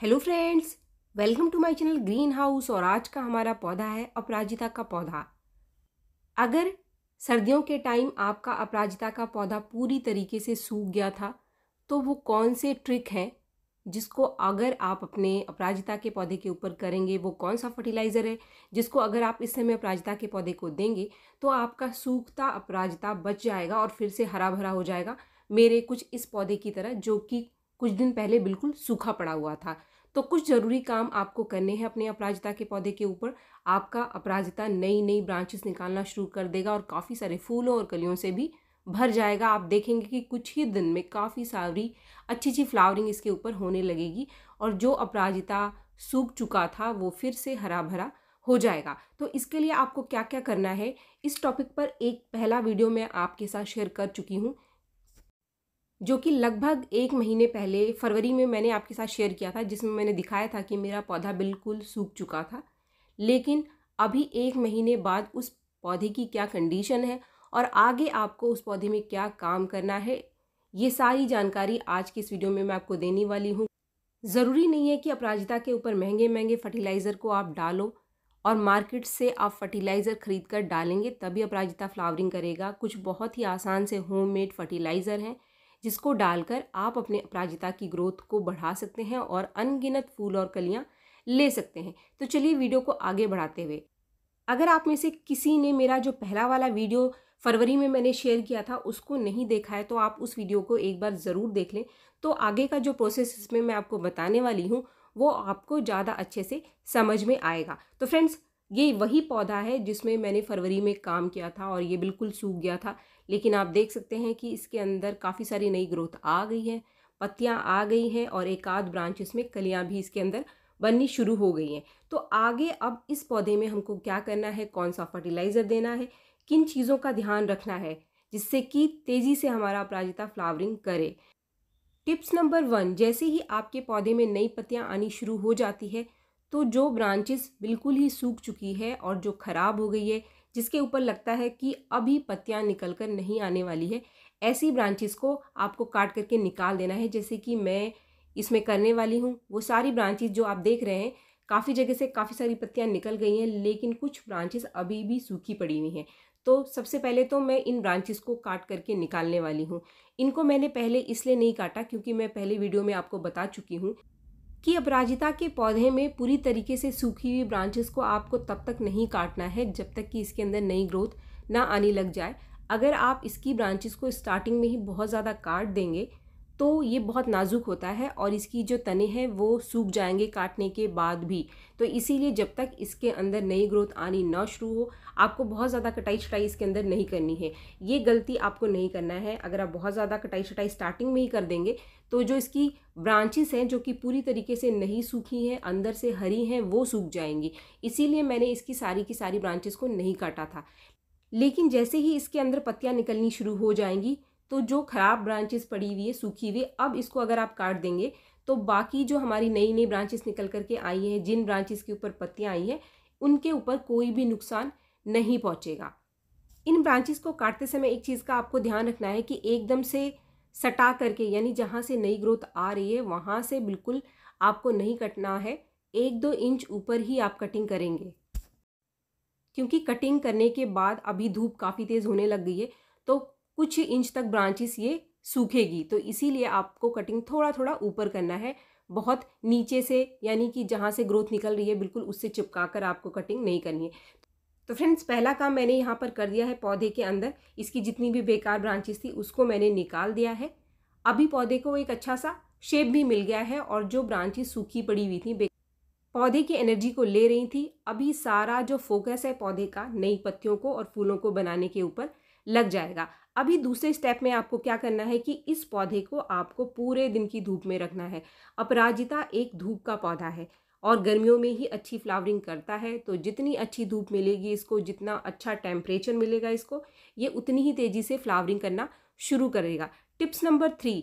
hello friends welcome to my channel green house और आज का हमारा पौधा है अपराजिता का पौधा अगर सर्दियों के टाइम आपका अपराजिता का पौधा पूरी तरीके से सूख गया था तो वो कौन से ट्रिक हैं जिसको अगर आप अपने अपराजिता के पौधे के ऊपर करेंगे वो कौन सा फर्टिलाइज़र है जिसको अगर आप इस समय अपराजिता के पौधे को देंगे तो आपका सूखता अपराजिता बच जाएगा और फिर से हरा भरा हो जाएगा मेरे कुछ इस पौधे की तरह जो कि कुछ दिन पहले बिल्कुल सूखा पड़ा हुआ था तो कुछ ज़रूरी काम आपको करने हैं अपने अपराजिता के पौधे के ऊपर आपका अपराजिता नई नई ब्रांचेस निकालना शुरू कर देगा और काफ़ी सारे फूलों और कलियों से भी भर जाएगा आप देखेंगे कि कुछ ही दिन में काफ़ी सारी अच्छी अच्छी फ्लावरिंग इसके ऊपर होने लगेगी और जो अपराजिता सूख चुका था वो फिर से हरा भरा हो जाएगा तो इसके लिए आपको क्या क्या करना है इस टॉपिक पर एक पहला वीडियो मैं आपके साथ शेयर कर चुकी हूँ जो कि लगभग एक महीने पहले फरवरी में मैंने आपके साथ शेयर किया था जिसमें मैंने दिखाया था कि मेरा पौधा बिल्कुल सूख चुका था लेकिन अभी एक महीने बाद उस पौधे की क्या कंडीशन है और आगे आपको उस पौधे में क्या काम करना है ये सारी जानकारी आज की इस वीडियो में मैं आपको देने वाली हूँ ज़रूरी नहीं है कि अपराजिता के ऊपर महंगे महंगे फर्टिलाइज़र को आप डालो और मार्केट से आप फर्टिलाइज़र ख़रीद कर डालेंगे तभी अपराजिता फ्लावरिंग करेगा कुछ बहुत ही आसान से होममेड फर्टिलाइज़र हैं जिसको डालकर आप अपने अपराजिता की ग्रोथ को बढ़ा सकते हैं और अनगिनत फूल और कलियाँ ले सकते हैं तो चलिए वीडियो को आगे बढ़ाते हुए अगर आप में से किसी ने मेरा जो पहला वाला वीडियो फरवरी में मैंने शेयर किया था उसको नहीं देखा है तो आप उस वीडियो को एक बार ज़रूर देख लें तो आगे का जो प्रोसेस इसमें मैं आपको बताने वाली हूँ वो आपको ज़्यादा अच्छे से समझ में आएगा तो फ्रेंड्स ये वही पौधा है जिसमें मैंने फरवरी में काम किया था और ये बिल्कुल सूख गया था लेकिन आप देख सकते हैं कि इसके अंदर काफ़ी सारी नई ग्रोथ आ गई है पत्तियाँ आ गई हैं और एक आध ब्रांच इसमें कलियाँ भी इसके अंदर बननी शुरू हो गई हैं तो आगे अब इस पौधे में हमको क्या करना है कौन सा फर्टिलाइज़र देना है किन चीज़ों का ध्यान रखना है जिससे कि तेज़ी से हमारा अपराजिता फ्लावरिंग करे टिप्स नंबर वन जैसे ही आपके पौधे में नई पत्तियाँ आनी शुरू हो जाती है तो जो ब्रांचेस बिल्कुल ही सूख चुकी है और जो ख़राब हो गई है जिसके ऊपर लगता है कि अभी पत्तियाँ निकल कर नहीं आने वाली है ऐसी ब्रांचेस को आपको काट करके निकाल देना है जैसे कि मैं इसमें करने वाली हूँ वो सारी ब्रांचेस जो आप देख रहे हैं काफ़ी जगह से काफ़ी सारी पत्तियाँ निकल गई हैं लेकिन कुछ ब्रांचेस अभी भी सूखी पड़ी हुई हैं तो सबसे पहले तो मैं इन ब्रांचेस को काट करके निकालने वाली हूँ इनको मैंने पहले इसलिए नहीं काटा क्योंकि मैं पहले वीडियो में आपको बता चुकी हूँ कि अपराजिता के पौधे में पूरी तरीके से सूखी हुई ब्रांचेस को आपको तब तक नहीं काटना है जब तक कि इसके अंदर नई ग्रोथ ना आने लग जाए अगर आप इसकी ब्रांचेस को स्टार्टिंग में ही बहुत ज़्यादा काट देंगे तो ये बहुत नाजुक होता है और इसकी जो तने हैं वो सूख जाएंगे काटने के बाद भी तो इसीलिए जब तक इसके अंदर नई ग्रोथ आनी ना शुरू हो आपको बहुत ज़्यादा कटाई छटाई इसके अंदर नहीं करनी है ये गलती आपको नहीं करना है अगर आप बहुत ज़्यादा कटाई छटाई स्टार्टिंग में ही कर देंगे तो जो इसकी ब्रांचेस हैं जो कि पूरी तरीके से नहीं सूखी हैं अंदर से हरी हैं वो सूख जाएंगी इसीलिए मैंने इसकी सारी की सारी ब्रांचेस को नहीं काटा था लेकिन जैसे ही इसके अंदर पत्तियाँ निकलनी शुरू हो जाएंगी तो जो ख़राब ब्रांचेस पड़ी हुई है सूखी हुई अब इसको अगर आप काट देंगे तो बाकी जो हमारी नई नई ब्रांचेस निकल करके आई हैं जिन ब्रांचेस के ऊपर पत्तियाँ आई हैं उनके ऊपर कोई भी नुकसान नहीं पहुँचेगा इन ब्रांचेस को काटते समय एक चीज़ का आपको ध्यान रखना है कि एकदम से सटा करके यानी जहाँ से नई ग्रोथ आ रही है वहाँ से बिल्कुल आपको नहीं कटना है एक दो इंच ऊपर ही आप कटिंग करेंगे क्योंकि कटिंग करने के बाद अभी धूप काफ़ी तेज़ होने लग गई है तो कुछ इंच तक ब्रांचेस ये सूखेगी तो इसीलिए आपको कटिंग थोड़ा थोड़ा ऊपर करना है बहुत नीचे से यानी कि जहाँ से ग्रोथ निकल रही है बिल्कुल उससे चिपका कर आपको कटिंग नहीं करनी है तो फ्रेंड्स पहला काम मैंने यहाँ पर कर दिया है पौधे के अंदर इसकी जितनी भी बेकार ब्रांचेस थी उसको मैंने निकाल दिया है अभी पौधे को एक अच्छा सा शेप भी मिल गया है और जो ब्रांचेस सूखी पड़ी हुई थी पौधे की एनर्जी को ले रही थी अभी सारा जो फोकस है पौधे का नई पत्तियों को और फूलों को बनाने के ऊपर लग जाएगा अभी दूसरे स्टेप में आपको क्या करना है कि इस पौधे को आपको पूरे दिन की धूप में रखना है अपराजिता एक धूप का पौधा है और गर्मियों में ही अच्छी फ्लावरिंग करता है तो जितनी अच्छी धूप मिलेगी इसको जितना अच्छा टेम्परेचर मिलेगा इसको ये उतनी ही तेज़ी से फ्लावरिंग करना शुरू करेगा टिप्स नंबर थ्री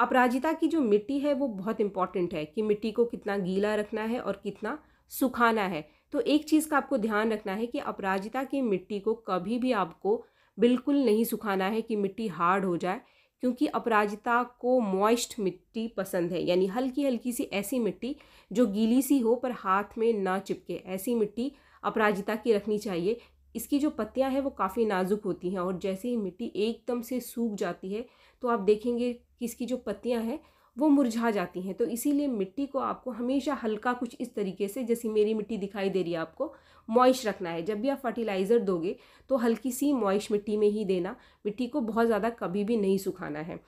अपराजिता की जो मिट्टी है वो बहुत इंपॉर्टेंट है कि मिट्टी को कितना गीला रखना है और कितना सुखाना है तो एक चीज़ का आपको ध्यान रखना है कि अपराजिता की मिट्टी को कभी भी आपको बिल्कुल नहीं सुखाना है कि मिट्टी हार्ड हो जाए क्योंकि अपराजिता को मॉइस्ट मिट्टी पसंद है यानी हल्की हल्की सी ऐसी मिट्टी जो गीली सी हो पर हाथ में ना चिपके ऐसी मिट्टी अपराजिता की रखनी चाहिए इसकी जो पत्तियां हैं वो काफ़ी नाजुक होती हैं और जैसे ही मिट्टी एकदम से सूख जाती है तो आप देखेंगे कि इसकी जो पत्तियां हैं वो मुरझा जाती हैं तो इसीलिए मिट्टी को आपको हमेशा हल्का कुछ इस तरीके से जैसी मेरी मिट्टी दिखाई दे रही है आपको मॉइश रखना है जब भी आप फर्टिलाइज़र दोगे तो हल्की सी मॉइश मिट्टी में ही देना मिट्टी को बहुत ज़्यादा कभी भी नहीं सुखाना है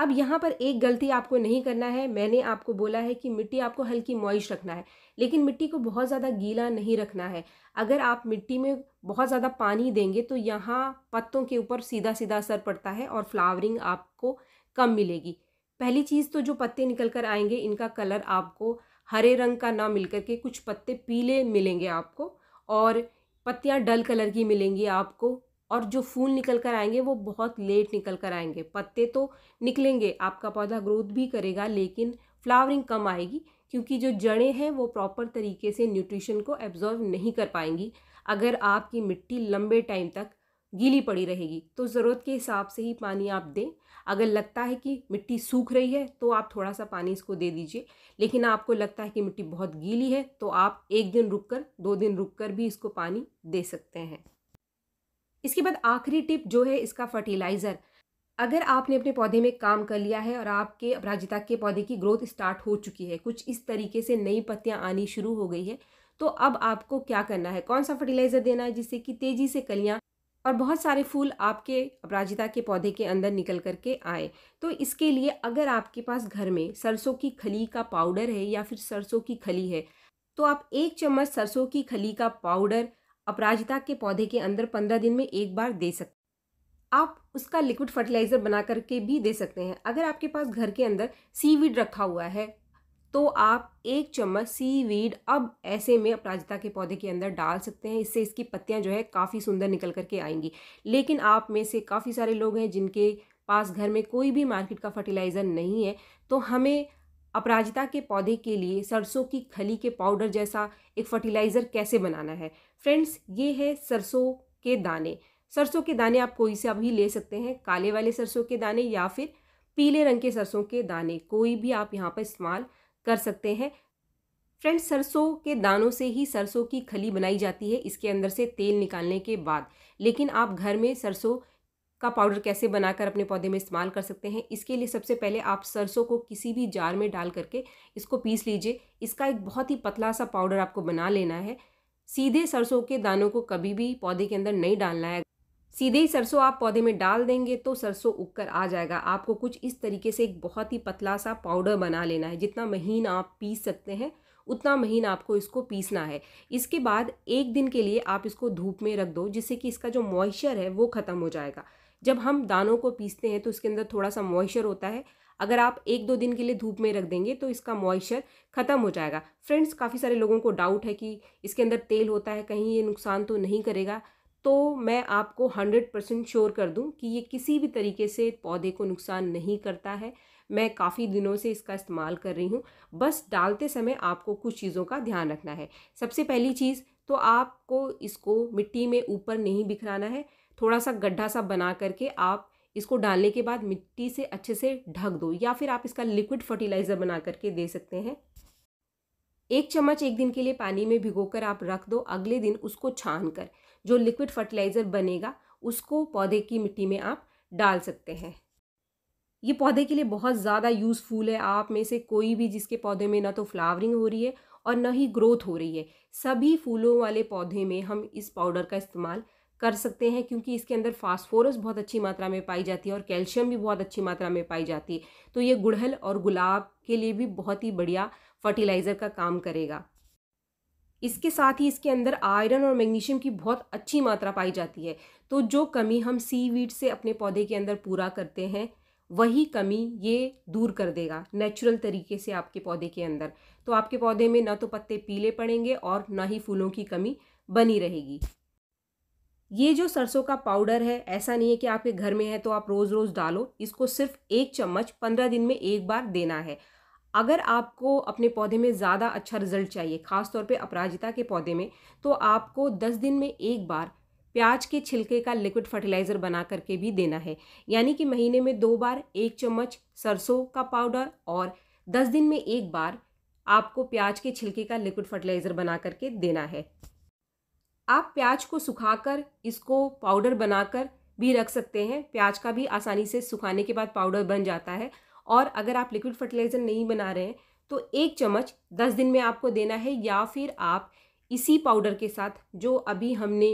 अब यहाँ पर एक गलती आपको नहीं करना है मैंने आपको बोला है कि मिट्टी आपको हल्की मॉइश रखना है लेकिन मिट्टी को बहुत ज़्यादा गीला नहीं रखना है अगर आप मिट्टी में बहुत ज़्यादा पानी देंगे तो यहाँ पत्तों के ऊपर सीधा सीधा असर पड़ता है और फ्लावरिंग आपको कम मिलेगी पहली चीज़ तो जो पत्ते निकल कर आएंगे इनका कलर आपको हरे रंग का ना मिल के कुछ पत्ते पीले मिलेंगे आपको और पत्तियाँ डल कलर की मिलेंगी आपको और जो फूल निकल कर आएंगे वो बहुत लेट निकल कर आएंगे पत्ते तो निकलेंगे आपका पौधा ग्रोथ भी करेगा लेकिन फ्लावरिंग कम आएगी क्योंकि जो जड़ें हैं वो प्रॉपर तरीके से न्यूट्रिशन को एब्जॉर्व नहीं कर पाएंगी अगर आपकी मिट्टी लंबे टाइम तक गीली पड़ी रहेगी तो ज़रूरत के हिसाब से ही पानी आप दें अगर लगता है कि मिट्टी सूख रही है तो आप थोड़ा सा पानी इसको दे दीजिए लेकिन आपको लगता है कि मिट्टी बहुत गीली है तो आप एक दिन रुक कर दो दिन रुक कर भी इसको पानी दे सकते हैं इसके बाद आखिरी टिप जो है इसका फर्टिलाइज़र अगर आपने अपने पौधे में काम कर लिया है और आपके अपराजिता के पौधे की ग्रोथ स्टार्ट हो चुकी है कुछ इस तरीके से नई पत्तियाँ आनी शुरू हो गई है तो अब आपको क्या करना है कौन सा फर्टिलाइज़र देना है जिससे कि तेज़ी से कलियाँ और बहुत सारे फूल आपके अपराजिता के पौधे के अंदर निकल करके आए तो इसके लिए अगर आपके पास घर में सरसों की खली का पाउडर है या फिर सरसों की खली है तो आप एक चम्मच सरसों की खली का पाउडर अपराजिता के पौधे के अंदर पंद्रह दिन में एक बार दे सकते आप उसका लिक्विड फर्टिलाइज़र बना करके भी दे सकते हैं अगर आपके पास घर के अंदर सीवीड रखा हुआ है तो आप एक चम्मच सी वीड अब ऐसे में अपराजिता के पौधे के अंदर डाल सकते हैं इससे इसकी पत्तियां जो है काफ़ी सुंदर निकल करके आएंगी लेकिन आप में से काफ़ी सारे लोग हैं जिनके पास घर में कोई भी मार्केट का फर्टिलाइज़र नहीं है तो हमें अपराजिता के पौधे के लिए सरसों की खली के पाउडर जैसा एक फर्टिलाइज़र कैसे बनाना है फ्रेंड्स ये है सरसों के दाने सरसों के दाने आप कोई से अभी ले सकते हैं काले वाले सरसों के दाने या फिर पीले रंग के सरसों के दाने कोई भी आप यहाँ पर इस्तेमाल कर सकते हैं फ्रेंड्स सरसों के दानों से ही सरसों की खली बनाई जाती है इसके अंदर से तेल निकालने के बाद लेकिन आप घर में सरसों का पाउडर कैसे बनाकर अपने पौधे में इस्तेमाल कर सकते हैं इसके लिए सबसे पहले आप सरसों को किसी भी जार में डाल करके इसको पीस लीजिए इसका एक बहुत ही पतला सा पाउडर आपको बना लेना है सीधे सरसों के दानों को कभी भी पौधे के अंदर नहीं डालना है सीधे ही सरसों आप पौधे में डाल देंगे तो सरसों उग कर आ जाएगा आपको कुछ इस तरीके से एक बहुत ही पतला सा पाउडर बना लेना है जितना महीन आप पीस सकते हैं उतना महीन आपको इसको पीसना है इसके बाद एक दिन के लिए आप इसको धूप में रख दो जिससे कि इसका जो मॉइस्चर है वो ख़त्म हो जाएगा जब हम दानों को पीसते हैं तो इसके अंदर थोड़ा सा मॉइस्चर होता है अगर आप एक दो दिन के लिए धूप में रख देंगे तो इसका मॉइस्चर ख़त्म हो जाएगा फ्रेंड्स काफ़ी सारे लोगों को डाउट है कि इसके अंदर तेल होता है कहीं ये नुकसान तो नहीं करेगा तो मैं आपको हंड्रेड परसेंट श्योर कर दूं कि ये किसी भी तरीके से पौधे को नुकसान नहीं करता है मैं काफ़ी दिनों से इसका इस्तेमाल कर रही हूँ बस डालते समय आपको कुछ चीज़ों का ध्यान रखना है सबसे पहली चीज़ तो आपको इसको मिट्टी में ऊपर नहीं बिखराना है थोड़ा सा गड्ढा सा बना करके आप इसको डालने के बाद मिट्टी से अच्छे से ढक दो या फिर आप इसका लिक्विड फर्टिलाइज़र बना करके दे सकते हैं एक चम्मच एक दिन के लिए पानी में भिगोकर आप रख दो अगले दिन उसको छान कर जो लिक्विड फर्टिलाइज़र बनेगा उसको पौधे की मिट्टी में आप डाल सकते हैं ये पौधे के लिए बहुत ज़्यादा यूज़फुल है आप में से कोई भी जिसके पौधे में ना तो फ्लावरिंग हो रही है और ना ही ग्रोथ हो रही है सभी फूलों वाले पौधे में हम इस पाउडर का इस्तेमाल कर सकते हैं क्योंकि इसके अंदर फास्फोरस बहुत अच्छी मात्रा में पाई जाती है और कैल्शियम भी बहुत अच्छी मात्रा में पाई जाती है तो ये गुड़हल और गुलाब के लिए भी बहुत ही बढ़िया फर्टिलाइज़र का काम करेगा इसके साथ ही इसके अंदर आयरन और मैग्नीशियम की बहुत अच्छी मात्रा पाई जाती है तो जो कमी हम सी वीड से अपने पौधे के अंदर पूरा करते हैं वही कमी ये दूर कर देगा नेचुरल तरीके से आपके पौधे के अंदर तो आपके पौधे में ना तो पत्ते पीले पड़ेंगे और ना ही फूलों की कमी बनी रहेगी ये जो सरसों का पाउडर है ऐसा नहीं है कि आपके घर में है तो आप रोज़ रोज़ डालो इसको सिर्फ एक चम्मच पंद्रह दिन में एक बार देना है अगर आपको अपने पौधे में ज़्यादा अच्छा रिजल्ट चाहिए खासतौर पे अपराजिता के पौधे में तो आपको 10 दिन में एक बार प्याज के छिलके का लिक्विड फर्टिलाइज़र बना करके भी देना है यानी कि महीने में दो बार एक चम्मच सरसों का पाउडर और दस दिन में एक बार आपको प्याज के छिलके का लिक्विड फर्टिलाइज़र बना करके देना है आप प्याज को सुखाकर इसको पाउडर बनाकर भी रख सकते हैं प्याज का भी आसानी से सुखाने के बाद पाउडर बन जाता है और अगर आप लिक्विड फर्टिलाइज़र नहीं बना रहे हैं तो एक चम्मच दस दिन में आपको देना है या फिर आप इसी पाउडर के साथ जो अभी हमने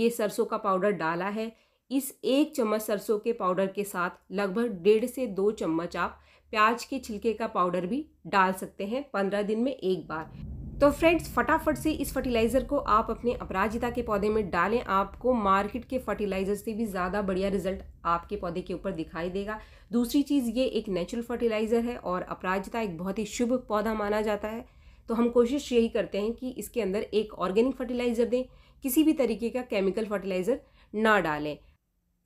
ये सरसों का पाउडर डाला है इस एक चम्मच सरसों के पाउडर के साथ लगभग डेढ़ से दो चम्मच आप प्याज के छिलके का पाउडर भी डाल सकते हैं पंद्रह दिन में एक बार तो फ्रेंड्स फटाफट से इस फर्टिलाइज़र को आप अपने अपराजिता के पौधे में डालें आपको मार्केट के फर्टिलाइज़र से भी ज़्यादा बढ़िया रिजल्ट आपके पौधे के ऊपर दिखाई देगा दूसरी चीज़ ये एक नेचुरल फर्टिलाइज़र है और अपराजिता एक बहुत ही शुभ पौधा माना जाता है तो हम कोशिश यही करते हैं कि इसके अंदर एक ऑर्गेनिक फर्टिलाइज़र दें किसी भी तरीके का केमिकल फर्टिलाइज़र ना डालें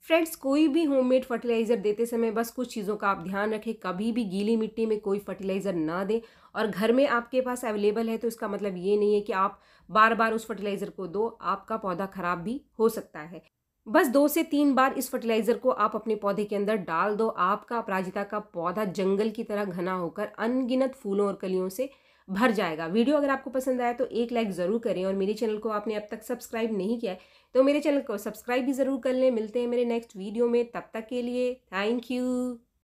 फ्रेंड्स कोई भी होममेड फर्टिलाइज़र देते समय बस कुछ चीज़ों का आप ध्यान रखें कभी भी गीली मिट्टी में कोई फर्टिलाइज़र ना दें और घर में आपके पास अवेलेबल है तो इसका मतलब ये नहीं है कि आप बार बार उस फर्टिलाइज़र को दो आपका पौधा ख़राब भी हो सकता है बस दो से तीन बार इस फर्टिलाइज़र को आप अपने पौधे के अंदर डाल दो आपका अपराजिता का पौधा जंगल की तरह घना होकर अनगिनत फूलों और कलियों से भर जाएगा वीडियो अगर आपको पसंद आया तो एक लाइक ज़रूर करें और मेरे चैनल को आपने अब तक सब्सक्राइब नहीं किया है तो मेरे चैनल को सब्सक्राइब भी ज़रूर कर लें मिलते हैं मेरे नेक्स्ट वीडियो में तब तक के लिए थैंक यू